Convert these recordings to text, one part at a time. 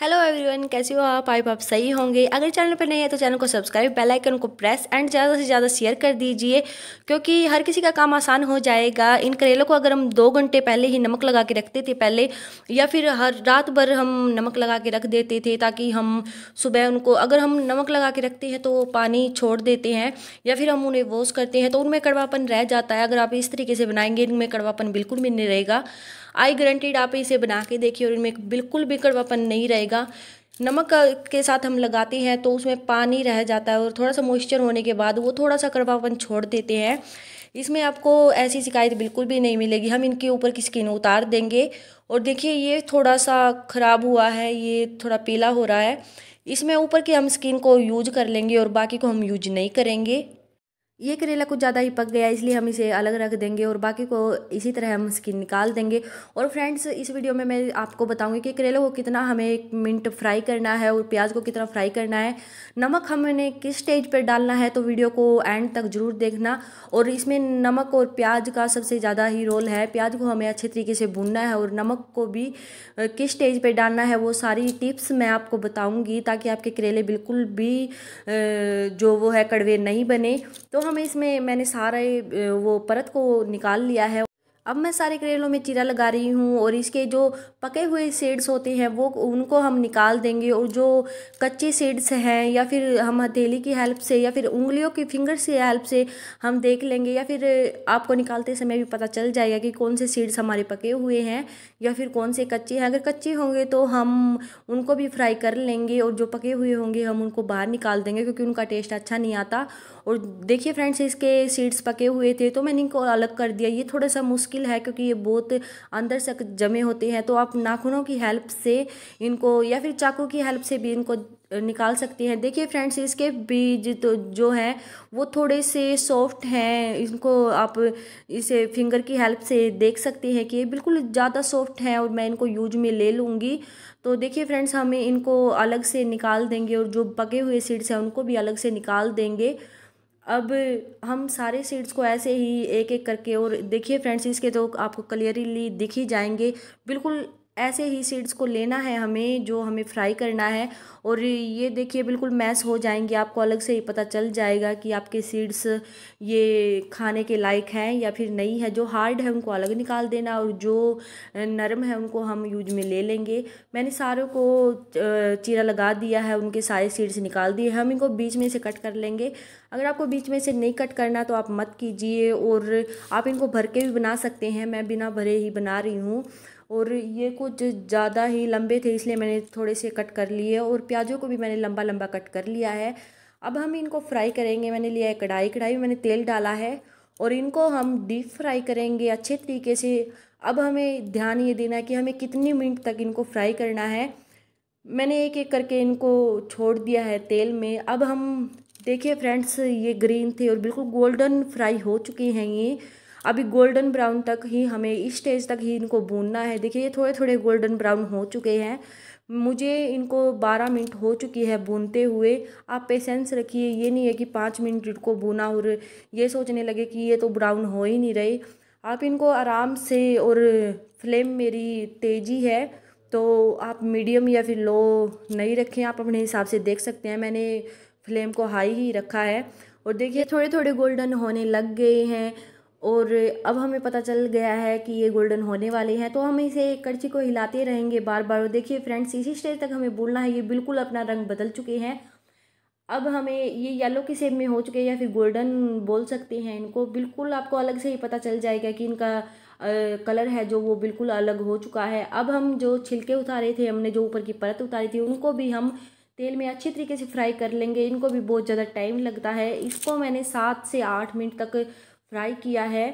hello everyone कैसे हो आप आई आप सही होंगे अगर चैनल पर नहीं है तो चैनल को सब्सक्राइब बेल आइकन को प्रेस एंड ज़्यादा से ज़्यादा शेयर कर दीजिए क्योंकि हर किसी का काम आसान हो जाएगा इन करेलों को अगर हम दो घंटे पहले ही नमक लगा के रखते थे पहले या फिर हर रात भर हम नमक लगा के रख देते थे ताकि हम सुबह उनको अगर हम नमक लगा के रखते हैं तो पानी छोड़ देते हैं या फिर हम उन्हें वॉश करते हैं तो उनमें कड़वापन रह जाता है अगर आप इस तरीके से बनाएंगे इनमें कड़वापन बिल्कुल भी नहीं रहेगा आई ग्रंटेड आप इसे बना के देखिए और इनमें बिल्कुल भी कड़वापन नहीं रहेगा नमक के साथ हम लगाते हैं तो उसमें पानी रह जाता है और थोड़ा सा मॉइस्चर होने के बाद वो थोड़ा सा कड़वापन छोड़ देते हैं इसमें आपको ऐसी शिकायत बिल्कुल भी नहीं मिलेगी हम इनके ऊपर की स्किन उतार देंगे और देखिए ये थोड़ा सा ख़राब हुआ है ये थोड़ा पीला हो रहा है इसमें ऊपर की हम स्किन को यूज कर लेंगे और बाकी को हम यूज नहीं करेंगे ये करेला कुछ ज़्यादा ही पक गया इसलिए हम इसे अलग रख देंगे और बाकी को इसी तरह हम स्किन निकाल देंगे और फ्रेंड्स इस वीडियो में मैं आपको बताऊंगी कि करेले को कितना हमें एक मिनट फ्राई करना है और प्याज को कितना फ्राई करना है नमक हमने किस स्टेज पर डालना है तो वीडियो को एंड तक ज़रूर देखना और इसमें नमक और प्याज का सबसे ज़्यादा ही रोल है प्याज को हमें अच्छे तरीके से भूनना है और नमक को भी किस स्टेज पर डालना है वो सारी टिप्स मैं आपको बताऊँगी ताकि आपके करेले बिल्कुल भी जो वो है कड़वे नहीं बने तो हमें इसमें मैंने सारे वो परत को निकाल लिया है अब मैं सारे करेलों में चीरा लगा रही हूँ और इसके जो पके हुए सीड्स होते हैं वो उनको हम निकाल देंगे और जो कच्चे सीड्स हैं या फिर हम हथेली की हेल्प से या फिर उंगलियों की फिंगर्स की हेल्प से हम देख लेंगे या फिर आपको निकालते समय भी पता चल जाएगा कि कौन से सीड्स हमारे पके हुए हैं या फिर कौन से कच्चे हैं अगर कच्चे होंगे तो हम उनको भी फ्राई कर लेंगे और जो पके हुए होंगे हम उनको बाहर निकाल देंगे क्योंकि उनका टेस्ट अच्छा नहीं आता और देखिए फ्रेंड्स इसके सीड्स पके हुए थे तो मैंने इनको अलग कर दिया ये थोड़ा सा मुश्किल मुश्किल है क्योंकि ये बहुत अंदर से जमे होते हैं तो आप नाखूनों की हेल्प से इनको या फिर चाकू की हेल्प से भी इनको निकाल सकते हैं देखिए फ्रेंड्स इसके बीज तो जो हैं वो थोड़े से सॉफ्ट हैं इनको आप इसे फिंगर की हेल्प से देख सकते हैं कि ये बिल्कुल ज़्यादा सॉफ्ट हैं और मैं इनको यूज में ले लूँगी तो देखिए फ्रेंड्स हमें इनको अलग से निकाल देंगे और जो पके हुए सीड्स हैं उनको भी अलग से निकाल देंगे अब हम सारे सीड्स को ऐसे ही एक एक करके और देखिए फ्रेंड्स इसके तो आपको क्लियरली दिख ही जाएंगे बिल्कुल ऐसे ही सीड्स को लेना है हमें जो हमें फ्राई करना है और ये देखिए बिल्कुल मैस हो जाएंगे आपको अलग से ही पता चल जाएगा कि आपके सीड्स ये खाने के लायक हैं या फिर नहीं है जो हार्ड है उनको अलग निकाल देना और जो नरम है उनको हम यूज में ले लेंगे मैंने सारों को चीरा लगा दिया है उनके सारे सीड्स निकाल दिए हम इनको बीच में से कट कर लेंगे अगर आपको बीच में से नहीं कट करना तो आप मत कीजिए और आप इनको भर के भी बना सकते हैं मैं बिना भरे ही बना रही हूँ और ये कुछ ज़्यादा ही लंबे थे इसलिए मैंने थोड़े से कट कर लिए और प्याज़ों को भी मैंने लंबा लंबा कट कर लिया है अब हम इनको फ्राई करेंगे मैंने लिया है कढ़ाई कढ़ाई में मैंने तेल डाला है और इनको हम डीप फ्राई करेंगे अच्छे तरीके से अब हमें ध्यान ये देना है कि हमें कितनी मिनट तक इनको फ्राई करना है मैंने एक एक करके इनको छोड़ दिया है तेल में अब हम देखिए फ्रेंड्स ये ग्रीन थे और बिल्कुल गोल्डन फ्राई हो चुके हैं ये अभी गोल्डन ब्राउन तक ही हमें इस स्टेज तक ही इनको भूनना है देखिए ये थोड़े थोड़े गोल्डन ब्राउन हो चुके हैं मुझे इनको बारह मिनट हो चुकी है भूनते हुए आप पेशेंस रखिए ये नहीं है कि पाँच मिनट इनको भूना और ये सोचने लगे कि ये तो ब्राउन हो ही नहीं रहे आप इनको आराम से और फ्लेम मेरी तेज़ी है तो आप मीडियम या फिर लो नहीं रखें आप अपने हिसाब से देख सकते हैं मैंने फ्लेम को हाई ही रखा है और देखिए थोड़े थोड़े गोल्डन होने लग गए हैं और अब हमें पता चल गया है कि ये गोल्डन होने वाले हैं तो हम इसे कड़छी को हिलाते रहेंगे बार बार और देखिए फ्रेंड्स इसी स्टेज तक हमें बोलना है ये बिल्कुल अपना रंग बदल चुके हैं अब हमें ये येलो के शेप में हो चुके हैं या फिर गोल्डन बोल सकते हैं इनको बिल्कुल आपको अलग से ही पता चल जाएगा कि इनका आ, कलर है जो वो बिल्कुल अलग हो चुका है अब हम जो छिलके उतारे थे हमने जो ऊपर की परत उतारी थी उनको भी हम तेल में अच्छे तरीके से फ्राई कर लेंगे इनको भी बहुत ज़्यादा टाइम लगता है इसको मैंने सात से आठ मिनट तक फ्राई किया है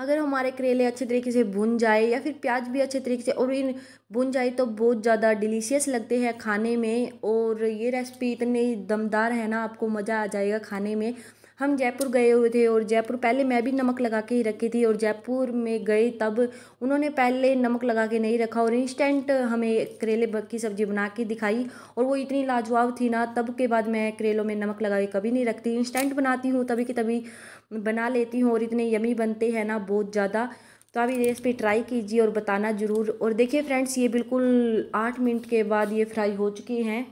अगर हमारे करेले अच्छे तरीके से भुन जाए या फिर प्याज भी अच्छे तरीके से और इन भुन जाए तो बहुत ज़्यादा डिलीशियस लगते हैं खाने में और ये रेसिपी इतनी दमदार है ना आपको मज़ा आ जाएगा खाने में हम जयपुर गए हुए थे और जयपुर पहले मैं भी नमक लगा के ही रखी थी और जयपुर में गए तब उन्होंने पहले नमक लगा के नहीं रखा और इंस्टेंट हमें करेले की सब्ज़ी बना के दिखाई और वो इतनी लाजवाब थी ना तब के बाद मैं करेलों में नमक लगा के कभी नहीं रखती इंस्टेंट बनाती हूँ तभी कि तभी बना लेती हूँ और इतने यमी बनते हैं ना बहुत ज़्यादा तो आप ये रेसिपी ट्राई कीजिए और बताना ज़रूर और देखिए फ्रेंड्स ये बिल्कुल आठ मिनट के बाद ये फ्राई हो चुकी हैं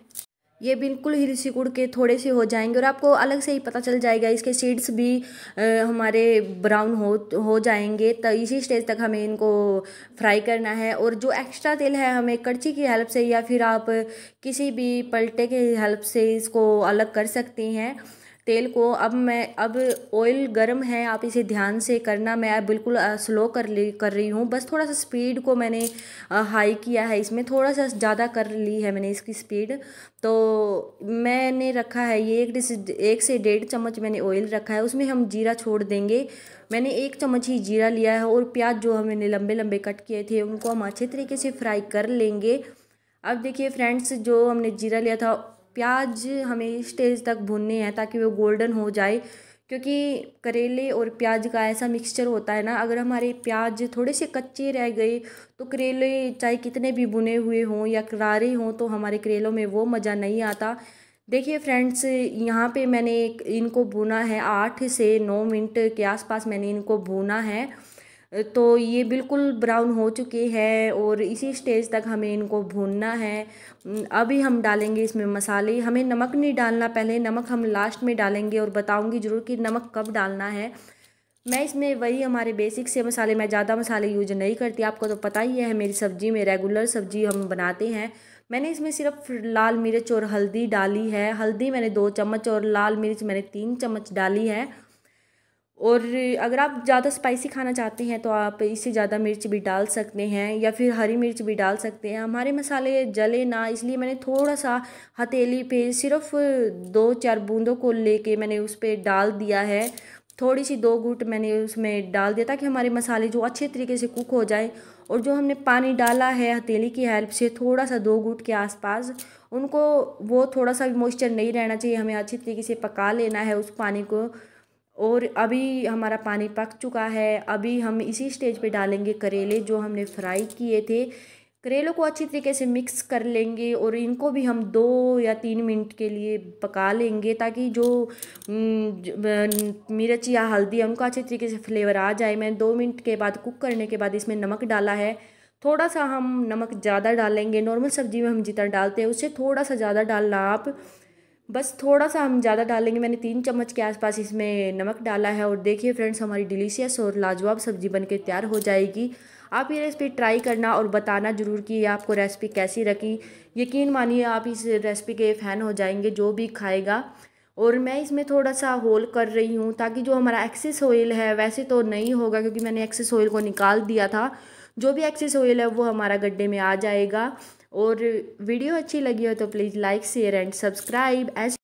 ये बिल्कुल ही सिकुड़ के थोड़े से हो जाएंगे और आपको अलग से ही पता चल जाएगा इसके सीड्स भी आ, हमारे ब्राउन हो हो जाएंगे तो इसी स्टेज तक हमें इनको फ्राई करना है और जो एक्स्ट्रा तेल है हमें कड़छी की हेल्प से या फिर आप किसी भी पलटे के हेल्प से इसको अलग कर सकती हैं तेल को अब मैं अब ऑयल गर्म है आप इसे ध्यान से करना मैं बिल्कुल स्लो कर ले कर रही हूँ बस थोड़ा सा स्पीड को मैंने हाई किया है इसमें थोड़ा सा ज़्यादा कर ली है मैंने इसकी स्पीड तो मैंने रखा है ये एक एक से डेढ़ चम्मच मैंने ऑयल रखा है उसमें हम जीरा छोड़ देंगे मैंने एक चम्मच ही जीरा लिया है और प्याज जो हमने लंबे लंबे कट किए थे उनको हम अच्छे तरीके से फ्राई कर लेंगे अब देखिए फ्रेंड्स जो हमने जीरा लिया था प्याज हमें स्टेज तक भुनने हैं ताकि वो गोल्डन हो जाए क्योंकि करेले और प्याज का ऐसा मिक्सचर होता है ना अगर हमारे प्याज थोड़े से कच्चे रह गए तो करेले चाहे कितने भी बुने हुए हों या करारे हों तो हमारे करेलों में वो मज़ा नहीं आता देखिए फ्रेंड्स यहाँ पे मैंने इनको भुना है आठ से नौ मिनट के आसपास मैंने इनको भुना है तो ये बिल्कुल ब्राउन हो चुके हैं और इसी स्टेज तक हमें इनको भूनना है अभी हम डालेंगे इसमें मसाले हमें नमक नहीं डालना पहले नमक हम लास्ट में डालेंगे और बताऊंगी ज़रूर कि नमक कब डालना है मैं इसमें वही हमारे बेसिक से मसाले मैं ज़्यादा मसाले यूज नहीं करती आपको तो पता ही है मेरी सब्ज़ी में रेगुलर सब्ज़ी हम बनाते हैं मैंने इसमें सिर्फ लाल मिर्च और हल्दी डाली है हल्दी मैंने दो चम्मच और लाल मिर्च मैंने तीन चम्मच डाली है और अगर आप ज़्यादा स्पाइसी खाना चाहते हैं तो आप इससे ज़्यादा मिर्च भी डाल सकते हैं या फिर हरी मिर्च भी डाल सकते हैं हमारे मसाले जले ना इसलिए मैंने थोड़ा सा हथेली पे सिर्फ दो चार बूंदों को लेके मैंने उस पर डाल दिया है थोड़ी सी दो गुट मैंने उसमें डाल दिया ताकि हमारे मसाले जो अच्छे तरीके से कुक हो जाए और जो हमने पानी डाला है हथेली की हेल्प से थोड़ा सा दो गुट के आसपास उनको वो थोड़ा सा मॉइस्चर नहीं रहना चाहिए हमें अच्छे तरीके से पका लेना है उस पानी को और अभी हमारा पानी पक चुका है अभी हम इसी स्टेज पे डालेंगे करेले जो हमने फ्राई किए थे करेलों को अच्छी तरीके से मिक्स कर लेंगे और इनको भी हम दो या तीन मिनट के लिए पका लेंगे ताकि जो मिर्च या हल्दी है उनका अच्छे तरीके से फ्लेवर आ जाए मैं दो मिनट के बाद कुक करने के बाद इसमें नमक डाला है थोड़ा सा हम नमक ज़्यादा डालेंगे नॉर्मल सब्ज़ी में हम जितना डालते हैं उससे थोड़ा सा ज़्यादा डालना आप बस थोड़ा सा हम ज़्यादा डालेंगे मैंने तीन चम्मच के आसपास इसमें नमक डाला है और देखिए फ्रेंड्स हमारी डिलीशियस और लाजवाब सब्जी बनके तैयार हो जाएगी आप ये रेसिपी ट्राई करना और बताना ज़रूर कि आपको रेसिपी कैसी रखी यकीन मानिए आप इस रेसिपी के फ़ैन हो जाएंगे जो भी खाएगा और मैं इसमें थोड़ा सा होल कर रही हूँ ताकि जो हमारा एक्सेस ऑयल है वैसे तो नहीं होगा क्योंकि मैंने एक्सेस ऑयल को निकाल दिया था जो भी एक्सेस ऑयल है वो हमारा गड्ढे में आ जाएगा और वीडियो अच्छी लगी हो तो please like share and subscribe as